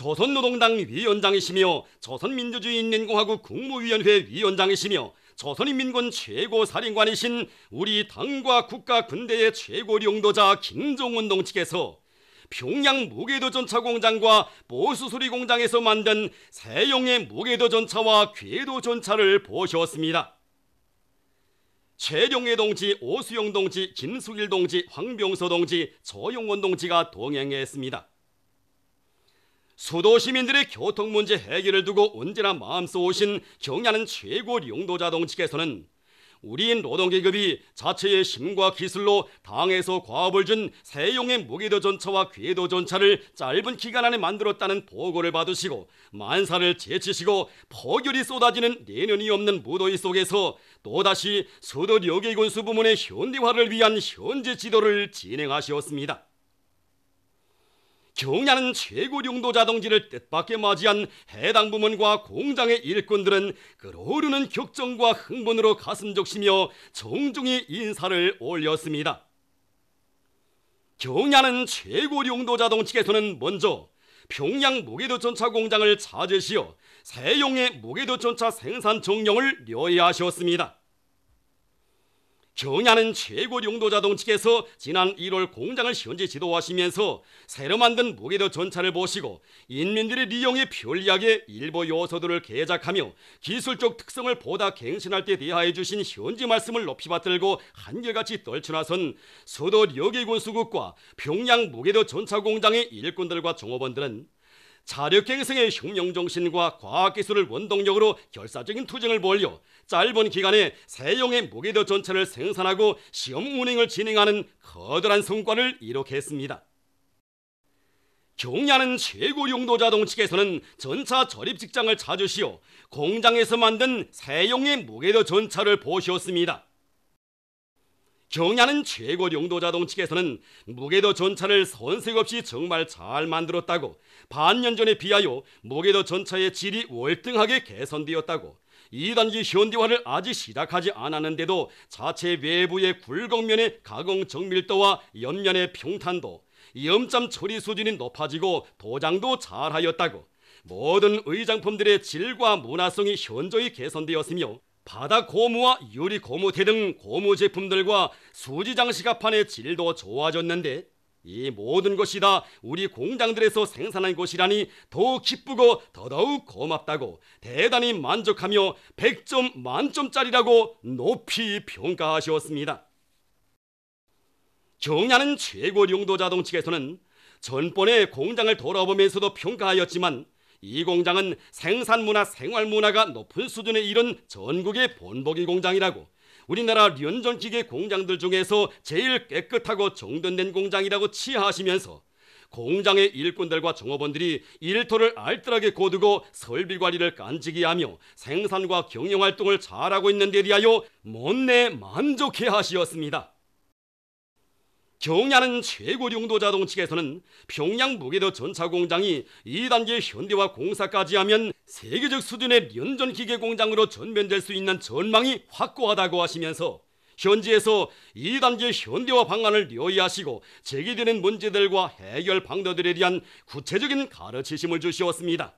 조선노동당 위원장이시며 조선민주주의인민공화국 국무위원회 위원장이시며 조선인민군 최고사령관이신 우리 당과 국가 군대의 최고 용도자 김종원 동치께서 평양 무게도전차 공장과 보수수리 공장에서 만든 세용의 무게도전차와 궤도전차를 보셨습니다. 최룡해 동지, 오수영 동지, 김숙일 동지, 황병서 동지, 조용원 동지가 동행했습니다. 수도 시민들의 교통 문제 해결을 두고 언제나 마음 쏘으신 경야는 최고 용도자 동측에서는 우리인 노동계급이 자체의 힘과 기술로 당에서 과업을 준 세용의 무기도 전차와 궤도 전차를 짧은 기간 안에 만들었다는 보고를 받으시고 만사를 제치시고 포결이 쏟아지는 내년이 없는 무더위 속에서 또다시 수도여계군수 부문의 현대화를 위한 현재 지도를 진행하시었습니다. 경야은 최고 령도자 동지를 뜻밖에 맞이한 해당 부문과 공장의 일꾼들은 끓어오르는 격정과 흥분으로 가슴 족시며 정중히 인사를 올렸습니다. 경야은 최고 령도자 동지께서는 먼저 평양 무게도전차 공장을 찾으시어 세용의 무게도전차 생산 정령을 려의하셨습니다. 경야는 최고 용도자 동측에서 지난 1월 공장을 현지 지도하시면서 새로 만든 무게도 전차를 보시고 인민들의 리용에 편리하게 일부 요소들을 개작하며 기술적 특성을 보다 갱신할 때 대하해 주신 현지 말씀을 높이 받들고 한결같이 떨쳐나선 수도 여기군수국과 평양 무게도 전차공장의 일꾼들과 종업원들은 자력갱생의 혁명정신과 과학기술을 원동력으로 결사적인 투쟁을 벌여 짧은 기간에 세용의 무기도 전차를 생산하고 시험 운행을 진행하는 커다란 성과를 이룩했습니다. 경야은 최고 용도자 동측에서는 전차 조립 직장을 찾으시어 공장에서 만든 세용의 무게도 전차를 보시었습니다. 경야는 최고 용도자동 측에서는 무게도 전차를 선색 없이 정말 잘 만들었다고 반년 전에 비하여 무게도 전차의 질이 월등하게 개선되었다고 2단지 현대화를 아직 시작하지 않았는데도 자체 외부의 굴곡면의 가공 정밀도와 옆면의 평탄도 염점 처리 수준이 높아지고 도장도 잘하였다고 모든 의장품들의 질과 문화성이 현저히 개선되었으며 바다 고무와 유리 고무테 등 고무 제품들과 수지 장식가 판의 질도 좋아졌는데 이 모든 것이 다 우리 공장들에서 생산한 것이라니 더욱 기쁘고 더더욱 고맙다고 대단히 만족하며 100점 만점짜리라고 높이 평가하셨습니다. 경야는 최고 용도 자동 측에서는 전번에 공장을 돌아보면서도 평가하였지만 이 공장은 생산문화 생활문화가 높은 수준에 이른 전국의 본보기 공장이라고 우리나라 련전기계 공장들 중에서 제일 깨끗하고 정돈된 공장이라고 치하하시면서 공장의 일꾼들과 종업원들이 일터를 알뜰하게 거두고 설비 관리를 간직히 하며 생산과 경영 활동을 잘하고 있는 데 대하여 못내 만족해 하시었습니다. 경야는 최고령도 자동 측에서는 평양 무게도 전차 공장이 2단계 현대화 공사까지 하면 세계적 수준의 연전 기계 공장으로 전면될 수 있는 전망이 확고하다고 하시면서 현지에서 2단계 현대화 방안을 요의하시고 제기되는 문제들과 해결 방도들에 대한 구체적인 가르치심을 주시었습니다.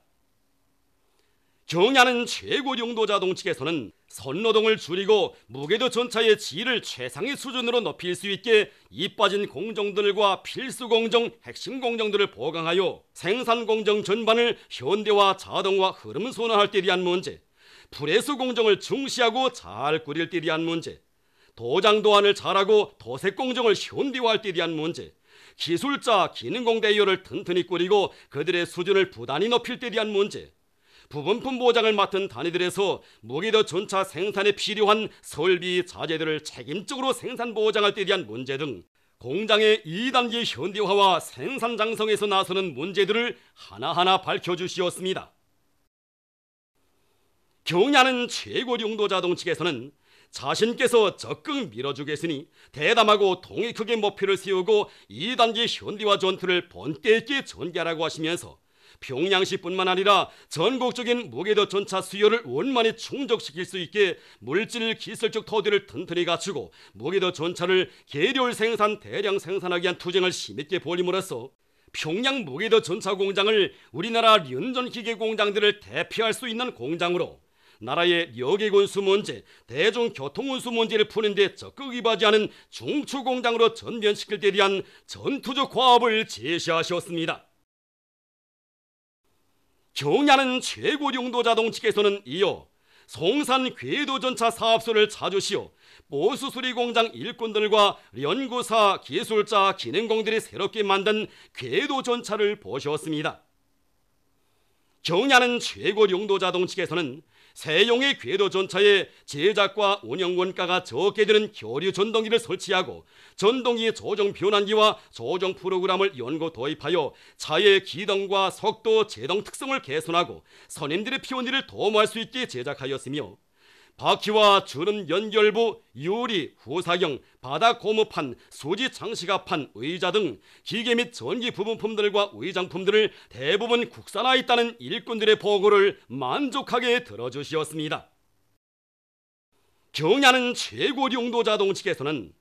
경야는 최고 용도자 동측에서는 선노동을 줄이고 무게도 전차의 질을 최상의 수준으로 높일 수 있게 이빠진 공정들과 필수 공정, 핵심 공정들을 보강하여 생산 공정 전반을 현대화, 자동화, 흐름 선화할 때 대한 문제, 프레스 공정을 중시하고 잘 꾸릴 때 대한 문제, 도장 도안을 잘하고 도색 공정을 현대화할 때 대한 문제, 기술자, 기능공 대열을 튼튼히 꾸리고 그들의 수준을 부단히 높일 때 대한 문제, 부분품 보장을 맡은 단위들에서 무기도 전차 생산에 필요한 설비 자재들을 책임적으로 생산 보장할 때 대한 문제 등 공장의 2단계 현대화와 생산 장성에서 나서는 문제들을 하나하나 밝혀주시었습니다. 경야는 최고령도 자동 측에서는 자신께서 적극 밀어주겠으니 대담하고 동이 크게 목표를 세우고 2단계 현대화 전투를 번개 있게 전개하라고 하시면서 평양시뿐만 아니라 전국적인 무게도 전차 수요를 원만히 충족시킬 수 있게 물질 기술적 토대를 튼튼히 갖추고 무게도 전차를 계절 생산 대량 생산하기 위한 투쟁을 심있게 벌임으로써 평양 무게도 전차 공장을 우리나라 연전 기계 공장들을 대표할 수 있는 공장으로 나라의 여객운수 문제, 대중교통운수 문제를 푸는 데 적극 이바지하는 중추공장으로 전면시킬 때 대한 전투적 과업을 제시하셨습니다. 경야는 최고 용도자 동측에서는 이어 송산 궤도전차 사업소를 찾으시어 보수수리공장 일꾼들과 연구사, 기술자, 기능공들이 새롭게 만든 궤도전차를 보셨습니다. 경야는 최고 용도자 동측에서는 세용의 궤도 전차에 제작과 운영 원가가 적게 되는 교류 전동기를 설치하고 전동기 조정 변환기와 조정 프로그램을 연구 도입하여 차의 기동과 속도 제동 특성을 개선하고 선임들의 피온일을 도모할 수 있게 제작하였으며 바퀴와 주름 연결부, 요리, 후사경, 바닥 고무판, 수지 장식가판 의자 등 기계 및 전기 부품품들과 의장품들을 대부분 국산화했다는 일꾼들의 보고를 만족하게 들어주시었습니다. 경야는 최고 용도 자동 측에서는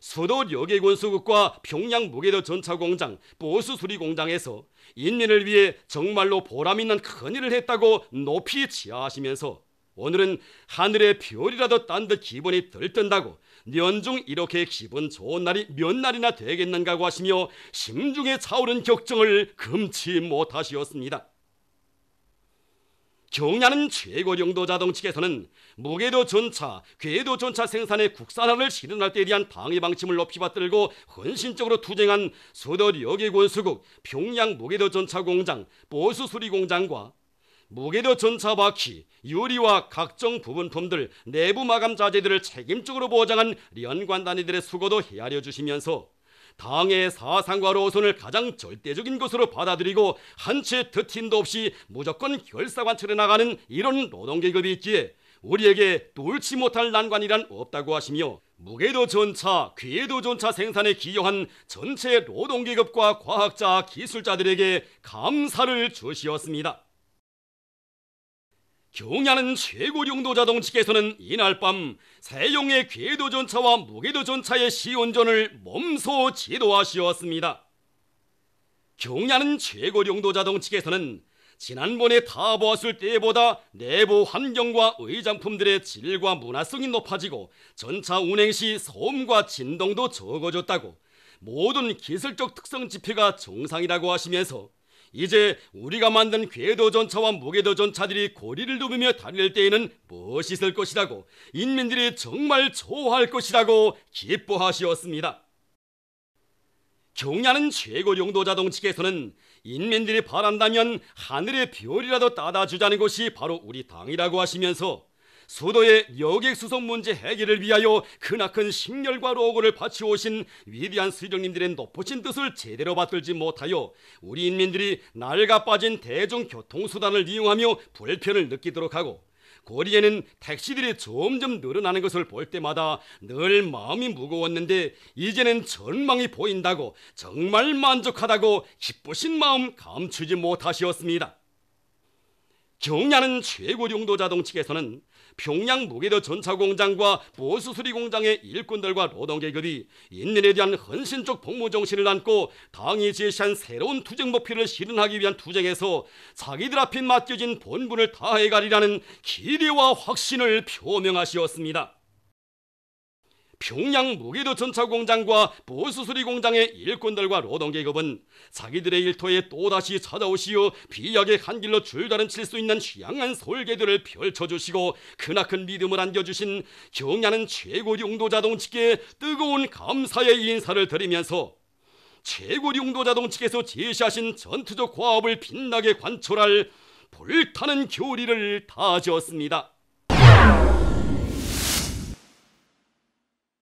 수도 여객군 수국과 평양 무게도 전차공장, 보수 수리공장에서 인민을 위해 정말로 보람있는 큰일을 했다고 높이 지하하시면서 오늘은 하늘의 별이라도 딴 듯 기분이 들뜬다고 연중 이렇게 기분 좋은 날이 몇 날이나 되겠는가 고 하시며 심중에 차오른 격정을 금치 못하시었습니다. 경야는 최고령도 자동 측에서는 무게도 전차, 궤도 전차 생산의 국산화를 실현할 때에 대한 방해 방침을 높이 받들고 헌신적으로 투쟁한 수도 여객 원수국, 평양 무게도 전차 공장, 보수 수리 공장과 무게료 전차 바퀴, 유리와 각종 부분품들, 내부 마감 자재들을 책임적으로 보장한 연관단위들의 수고도 헤아려 주시면서 당의 사상과로선을 가장 절대적인 것으로 받아들이고 한치의 드틴도 없이 무조건 결사관철해 나가는 이런 노동계급이 있기에 우리에게 뚫지 못할 난관이란 없다고 하시며 무게도 전차, 궤도 전차 생산에 기여한 전체 노동계급과 과학자, 기술자들에게 감사를 주시었습니다. 경야는 최고령도 자동치께서는 이날 밤 세용의 궤도전차와 무게도전차의 시운전을 몸소 지도하시었습니다. 경야는 최고령도 자동치께서는 지난번에 타 보았을 때보다 내부 환경과 의장품들의 질과 문화성이 높아지고 전차 운행 시 소음과 진동도 적어졌다고 모든 기술적 특성 지표가 정상이라고 하시면서 이제 우리가 만든 궤도 전차와 무게도 전차들이 고리를 누비며 달릴 때에는 무엇이 있을 것이라고 인민들이 정말 좋아할 것이라고 기뻐하시었습니다. 경야는 최고 용도자 동측에서는 인민들이 바란다면 하늘의 별이라도 따다 주자는 것이 바로 우리 당이라고 하시면서 수도의 여객 수송 문제 해결을 위하여 크나큰 심혈과 로고를 바치오신 위대한 수령님들의 높으신 뜻을 제대로 받들지 못하여 우리 인민들이 낡아 빠진 대중교통수단을 이용하며 불편을 느끼도록 하고 고리에는 택시들이 점점 늘어나는 것을 볼 때마다 늘 마음이 무거웠는데 이제는 전망이 보인다고 정말 만족하다고 기쁘신 마음 감추지 못하시었습니다. 경야는 최고령도 자동 측에서는 평양 무게도 전차공장과 보수수리공장의 일꾼들과 노동계급이 인민에 대한 헌신적 복무정신을 안고 당이 제시한 새로운 투쟁 목표를 실현하기 위한 투쟁에서 자기들 앞에 맡겨진 본분을 다해가리라는 기대와 확신을 표명하시었습니다. 평양 무기도 전차 공장과 보수수리 공장의 일꾼들과 노동계급은 자기들의 일터에 또다시 찾아오시어 비약의 한 길로 줄다른 칠 수 있는 희양한 솔개들을 펼쳐주시고 크나큰 믿음을 안겨주신 경야는 최고 용도자 동측에 뜨거운 감사의 인사를 드리면서 최고 용도자 동측에서 제시하신 전투적 과업을 빛나게 관철할 불타는 교리를 다졌습니다.